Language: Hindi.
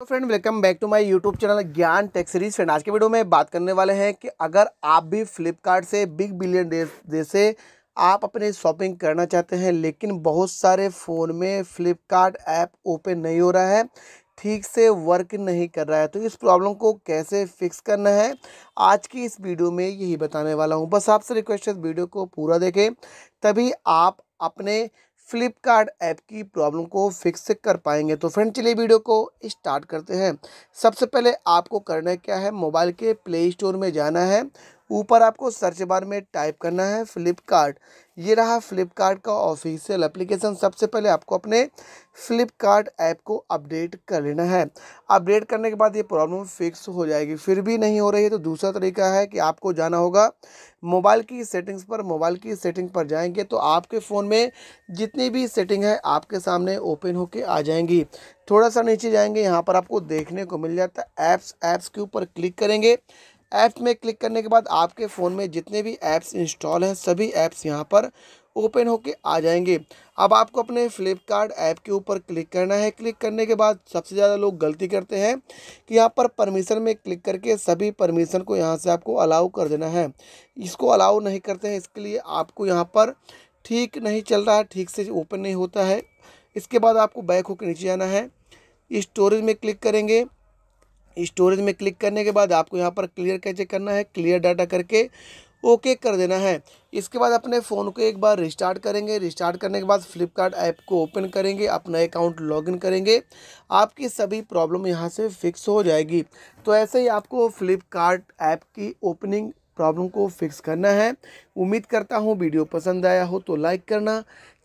तो friend welcome back to my YouTube channel Gyan tech series friend आज के वीडियो में बात करने वाले हैं कि अगर आप भी फ्लिपकार्ट से बिग बिलियन डे से आप अपने शॉपिंग करना चाहते हैं लेकिन बहुत सारे फ़ोन में फ्लिपकार्ट ऐप ओपन नहीं हो रहा है ठीक से वर्क नहीं कर रहा है तो इस प्रॉब्लम को कैसे फिक्स करना है आज की इस वीडियो में यही बताने वाला हूँ बस आपसे रिक्वेस्ट है वीडियो को पूरा देखें तभी आप अपने फ्लिपकार्ट ऐप की प्रॉब्लम को फिक्स कर पाएंगे तो फ्रेंड चलिए वीडियो को स्टार्ट करते हैं सबसे पहले आपको करना क्या है मोबाइल के प्ले स्टोर में जाना है ऊपर आपको सर्च बार में टाइप करना है फ़्लिपकार्ट ये रहा फ़्लिपकार्ट का ऑफिशियल एप्लीकेशन सबसे पहले आपको अपने फ़्लिपकार्ट ऐप को अपडेट कर लेना है अपडेट करने के बाद ये प्रॉब्लम फिक्स हो जाएगी फिर भी नहीं हो रही है तो दूसरा तरीका है कि आपको जाना होगा मोबाइल की सेटिंग्स पर मोबाइल की सेटिंग पर जाएंगे तो आपके फ़ोन में जितनी भी सेटिंग है आपके सामने ओपन होके आ जाएंगी थोड़ा सा नीचे जाएंगे यहाँ पर आपको देखने को मिल जाता है ऐप्स ऐप्स के ऊपर क्लिक करेंगे ऐप्स में क्लिक करने के बाद आपके फ़ोन में जितने भी ऐप्स इंस्टॉल हैं सभी ऐप्स यहाँ पर ओपन होके आ जाएंगे अब आपको अपने फ्लिपकार्ट ऐप के ऊपर क्लिक करना है क्लिक करने के बाद सबसे ज़्यादा लोग गलती करते हैं कि यहाँ पर परमिशन में क्लिक करके सभी परमिशन को यहाँ से आपको अलाउ कर देना है इसको अलाउ नहीं करते हैं इसके लिए आपको यहाँ पर ठीक नहीं चल रहा है ठीक से ओपन नहीं होता है इसके बाद आपको बैक होकर नीचे आना है स्टोरेज में क्लिक करेंगे स्टोरेज में क्लिक करने के बाद आपको यहाँ पर क्लियर कैसे करना है क्लियर डाटा करके ओके कर देना है इसके बाद अपने फ़ोन को एक बार रिस्टार्ट करेंगे रिस्टार्ट करने के बाद फ्लिपकार्ट ऐप को ओपन करेंगे अपना अकाउंट लॉगिन करेंगे आपकी सभी प्रॉब्लम यहाँ से फिक्स हो जाएगी तो ऐसे ही आपको फ्लिपकार्ट ऐप की ओपनिंग प्रॉब्लम को फिक्स करना है उम्मीद करता हूँ वीडियो पसंद आया हो तो लाइक करना